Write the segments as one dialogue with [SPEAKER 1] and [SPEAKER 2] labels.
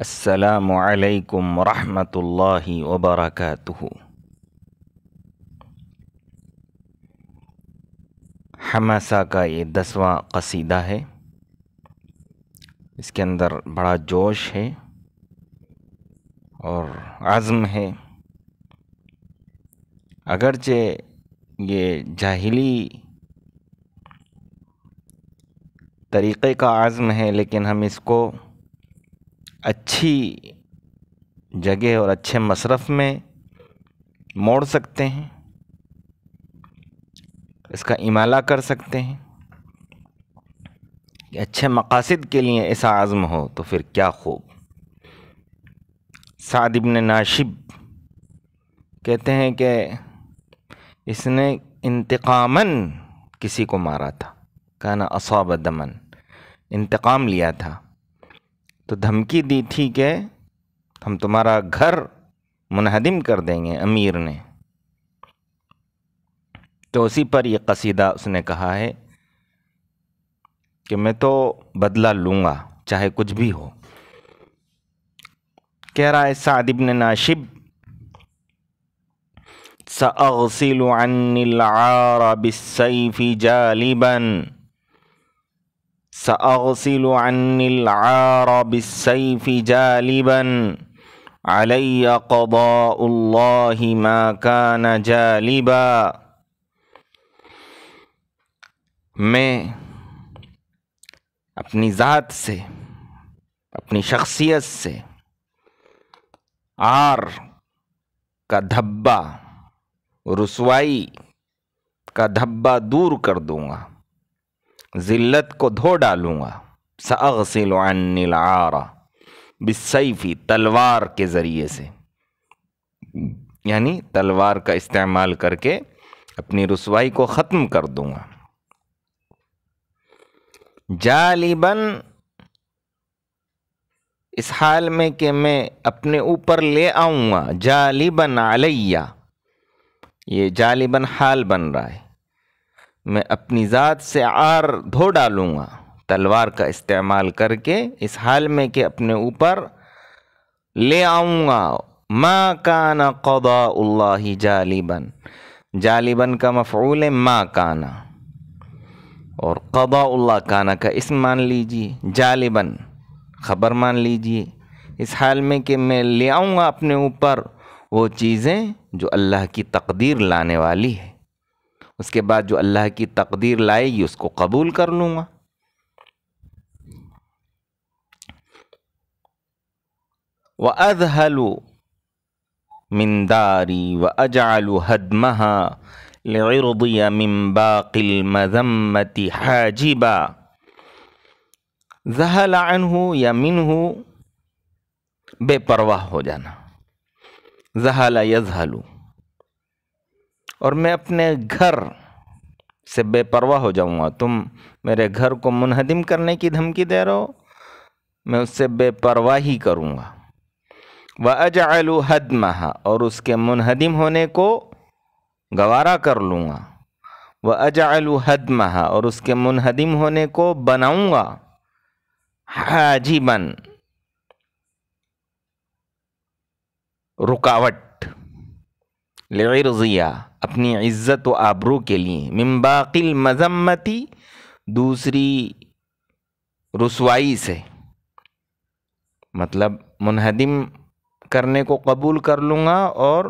[SPEAKER 1] असलकम वरहमल वबरक हमसा का ये दसवा कसीदा है इसके अंदर बड़ा जोश है और आज़म है अगरचे ये जाहली तरीक़े का आज़म है लेकिन हम इसको अच्छी जगह और अच्छे मशरफ़ में मोड़ सकते हैं इसका इमाला कर सकते हैं कि अच्छे मकासद के लिए ऐसा आज़म हो तो फिर क्या खूब साद इबन नाशिब कहते हैं कि इसने इंतकामन किसी को मारा था कहना असाब दमन इंतकाम लिया था तो धमकी दी थी कि हम तुम्हारा घर मुनहदिम कर देंगे अमीर ने तो उसी पर यह कसीदा उसने कहा है कि मैं तो बदला लूँगा चाहे कुछ भी हो कह रहा है सादिब ने नाशिब सअसिल जालिबन سأغسل عني العار بالسيف جالبا علي قضاء الله ما كان جالبا मैं अपनी ज़ात से अपनी शख्सियत से आर का धब्बा रसवाई का धब्बा दूर कर दूंगा ज़िल्लत को धो डालूँगा सगसिलारा बिसैफ़ी तलवार के ज़रिए से यानी तलवार का इस्तेमाल करके अपनी रसवाई को ख़त्म कर दूँगा जालिबन इस हाल में कि मैं अपने ऊपर ले आऊँगा जालिबन अलैया ये जालिबन हाल बन रहा है मैं अपनी ज़ात से आर धो डालूँगा तलवार का इस्तेमाल करके इस हाल में कि अपने ऊपर ले आऊँगा माँ काना कदा जालिबन जालिबन का मफूल है माँ काना और कदा काना का इसम मान लीजिए जालिबन ख़बर मान लीजिए इस हाल में कि मैं ले आऊँगा अपने ऊपर वो चीज़ें जो अल्लाह की तकदीर लाने वाली है उसके बाद जो अल्लाह की तकदीर लाएगी उसको कबूल कर लूँगा व अजहलु मिंदारी व अजाल हदमहा लरदिया मिम्बाकिल मजम्मति हाजिबा जहल अनहु या मिनहु बेपरवाह हो जाना जहला यजहलू और मैं अपने घर से बेपरवाह हो जाऊंगा तुम मेरे घर को मुनहदिम करने की धमकी दे रहे हो मैं उससे बेपरवाही करूँगा व अजालू हदमहा और उसके मुनहदिम होने को गवारा कर लूँगा व अजालू हदमहा और उसके मुनहदिम होने को बनाऊँगा हाजीबन रुकावट लिया अपनी इज़्ज़त व आबरू के लिए मिम्बाकिल मजम्मती दूसरी रसवाई से मतलब मुनहदिम करने को कबूल कर लूँगा और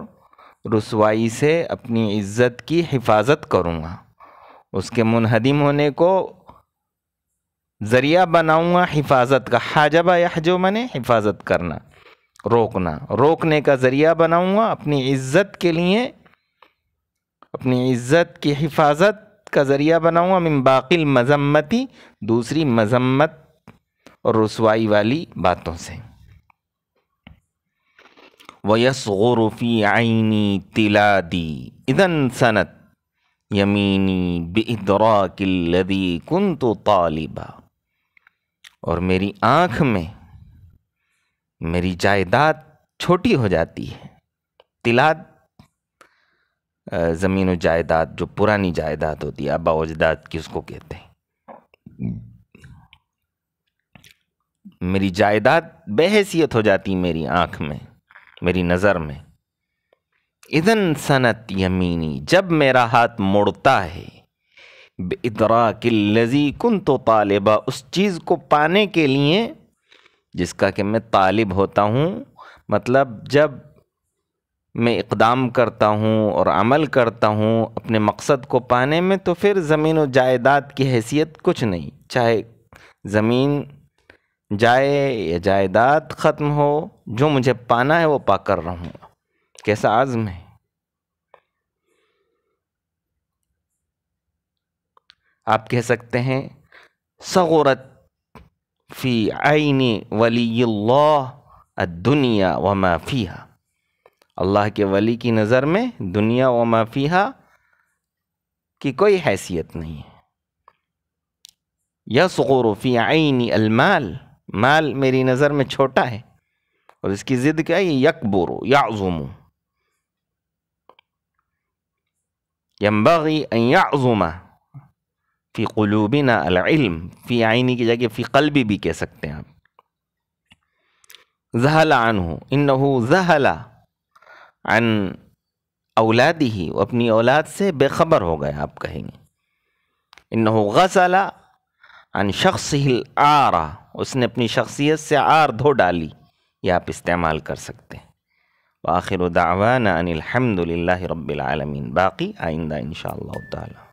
[SPEAKER 1] रसवाई से अपनी इज़्ज़त की हिफाजत करूँगा उसके मुनहदिम होने को ज़रिया बनाऊँगा हिफाजत का हाजबा या हजो मैंने हिफाजत करना रोकना रोकने का ज़रिया बनाऊँगा अपनी इज़्ज़त के लिए अपनी इज़्ज़त की हिफाजत का ज़रिया बनाऊँगा मैं बाकिल मजम्मती दूसरी मजम्मत और रसवाई वाली बातों से गुरुफ़ी आईनी तिला दी इधन सनत यमीनी बेदरा किल्लदी कुन तो तालिबा और मेरी आँख में मेरी जायदाद छोटी हो जाती है तिलाद ज़मीन व जायदाद जो पुरानी जायदाद होती है अबा अजदाद उसको कहते हैं मेरी जायदाद बेहसियत हो जाती मेरी आँख में मेरी नज़र में इधन सनत यमीनी जब मेरा हाथ मुड़ता है बेदरा किल्लजी कन तो तालिबा उस चीज़ को पाने के लिए जिसका कि मैं तालिब होता हूँ मतलब जब मैं इकदाम करता हूँ और अमल करता हूँ अपने मकसद को पाने में तो फिर ज़मीन व जायदाद की हैसियत कुछ नहीं चाहे ज़मीन जाए या जायदाद ख़त्म हो जो मुझे पाना है वो पा कर रहूँ कैसा आज़म है आप कह सकते हैं सगोरत फी आईनी वली दुनिया व माफिया अल्लाह के वली की नज़र में दुनिया व माफ़ी की कोई हैसियत नहीं है यह फी आइनी अलमाल माल मेरी नज़र में छोटा है और इसकी ज़िद क्या है यकबुरो याजुमो यम्बगी याजुमा फ़ी क़लूबिना अलम फ़ी आइनी की जगह फ़ी कल्बी भी कह सकते हैं आप जहला अन हो इन जहला अन औलाद ही अपनी औलाद से बेखबर हो गए आप कहेंगे इन गसला अन शख्स हिल आरा उसने अपनी शख्सियत से आर धो डाली ये आप इस्तेमाल कर सकते हैं आखिर दावाना अनिलहमदिल्ला रबालमीन बाकी आइंदा इन शाह